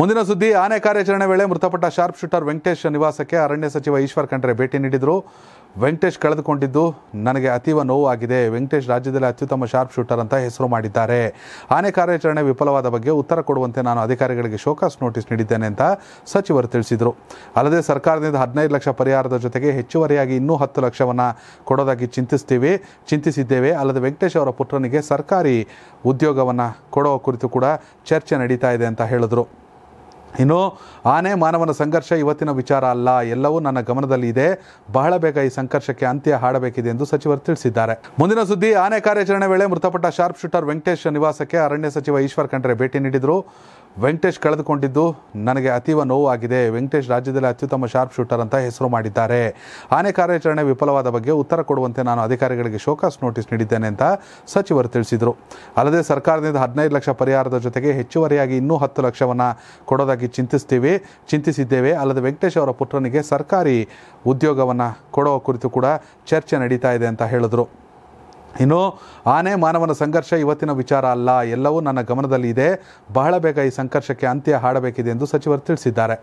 ಮುಂದಿನ ಸುದ್ದಿ ಆನೆ ಕಾರ್ಯಾಚರಣೆ ವೇಳೆ ಮೃತಪಟ್ಟ ಶಾರ್ಪ್ ಶೂಟರ್ ವೆಂಕಟೇಶ್ ನಿವಾಸಕ್ಕೆ ಅರಣ್ಯ ಸಚಿವ ಈಶ್ವರ್ ಖಂಡ್ರೆ ಭೇಟಿ ನೀಡಿದರು ವೆಂಕಟೇಶ್ ಕಳೆದುಕೊಂಡಿದ್ದು ನನಗೆ ಅತೀವ ನೋವಾಗಿದೆ ವೆಂಕಟೇಶ್ ರಾಜ್ಯದಲ್ಲಿ ಅತ್ಯುತ್ತಮ ಶಾರ್ಪ್ ಶೂಟರ್ ಅಂತ ಹೆಸರು ಮಾಡಿದ್ದಾರೆ ಆನೆ ಕಾರ್ಯಾಚರಣೆ ವಿಫಲವಾದ ಬಗ್ಗೆ ಉತ್ತರ ಕೊಡುವಂತೆ ನಾನು ಅಧಿಕಾರಿಗಳಿಗೆ ಶೋಕಾಸ್ ನೋಟಿಸ್ ನೀಡಿದ್ದೇನೆ ಅಂತ ಸಚಿವರು ತಿಳಿಸಿದರು ಅಲ್ಲದೆ ಸರ್ಕಾರದಿಂದ ಹದಿನೈದು ಲಕ್ಷ ಪರಿಹಾರದ ಜೊತೆಗೆ ಹೆಚ್ಚುವರಿಯಾಗಿ ಇನ್ನೂ ಹತ್ತು ಲಕ್ಷವನ್ನು ಕೊಡೋದಾಗಿ ಚಿಂತಿಸ್ತೀವಿ ಚಿಂತಿಸಿದ್ದೇವೆ ಅಲ್ಲದೆ ವೆಂಕಟೇಶ್ ಅವರ ಪುತ್ರನಿಗೆ ಸರ್ಕಾರಿ ಉದ್ಯೋಗವನ್ನು ಕೊಡೋ ಕುರಿತು ಕೂಡ ಚರ್ಚೆ ನಡೀತಾ ಇದೆ ಅಂತ ಹೇಳಿದರು ಇನ್ನು ಆನೆ ಮಾನವನ ಸಂಘರ್ಷ ಇವತ್ತಿನ ವಿಚಾರ ಅಲ್ಲ ಎಲ್ಲವೂ ನನ್ನ ಗಮನದಲ್ಲಿ ಇದೆ ಬಹಳ ಬೇಗ ಈ ಸಂಘರ್ಷಕ್ಕೆ ಅಂತ್ಯ ಹಾಡಬೇಕಿದೆ ಎಂದು ಸಚಿವರು ತಿಳಿಸಿದ್ದಾರೆ ಮುಂದಿನ ಸುದ್ದಿ ಆನೆ ಕಾರ್ಯಾಚರಣೆ ವೇಳೆ ಮೃತಪಟ್ಟ ಶಾರ್ಪ್ ಶೂಟರ್ ವೆಂಕಟೇಶ್ ನಿವಾಸಕ್ಕೆ ಅರಣ್ಯ ಸಚಿವ ಈಶ್ವರ್ ಖಂಡ್ರೆ ಭೇಟಿ ನೀಡಿದರು ವೆಂಕಟೇಶ್ ಕಳೆದುಕೊಂಡಿದ್ದು ನನಗೆ ಅತೀವ ನೋವಾಗಿದೆ ವೆಂಕಟೇಶ್ ರಾಜ್ಯದಲ್ಲಿ ಅತ್ಯುತ್ತಮ ಶಾರ್ಪ್ ಶೂಟರ್ ಅಂತ ಹೆಸರು ಮಾಡಿದ್ದಾರೆ ಆನೆ ಕಾರ್ಯಾಚರಣೆ ವಿಫಲವಾದ ಬಗ್ಗೆ ಉತ್ತರ ಕೊಡುವಂತೆ ನಾನು ಅಧಿಕಾರಿಗಳಿಗೆ ಶೋಕಾಸ್ ನೋಟಿಸ್ ನೀಡಿದ್ದೇನೆ ಅಂತ ಸಚಿವರು ತಿಳಿಸಿದರು ಅಲ್ಲದೆ ಸರ್ಕಾರದಿಂದ ಹದಿನೈದು ಲಕ್ಷ ಪರಿಹಾರದ ಜೊತೆಗೆ ಹೆಚ್ಚುವರಿಯಾಗಿ ಇನ್ನೂ ಹತ್ತು ಲಕ್ಷವನ್ನು ಕೊಡೋದಾಗಿ ಚಿಂತಿಸ್ತೀವಿ ಚಿಂತಿಸಿದ್ದೇವೆ ಅಲ್ಲದೆ ವೆಂಕಟೇಶ್ ಅವರ ಪುತ್ರನಿಗೆ ಸರ್ಕಾರಿ ಉದ್ಯೋಗವನ್ನು ಕೊಡೋ ಕುರಿತು ಕೂಡ ಚರ್ಚೆ ನಡೀತಾ ಇದೆ ಅಂತ ಹೇಳಿದರು ಇನ್ನು ಆನೆ ಮಾನವನ ಸಂಘರ್ಷ ಇವತ್ತಿನ ವಿಚಾರ ಅಲ್ಲ ಎಲ್ಲವೂ ನನ್ನ ಗಮನದಲ್ಲಿ ಇದೆ ಬಹಳ ಬೇಗ ಈ ಸಂಘರ್ಷಕ್ಕೆ ಅಂತ್ಯ ಹಾಡಬೇಕಿದೆ ಎಂದು ಸಚಿವರು ತಿಳಿಸಿದ್ದಾರೆ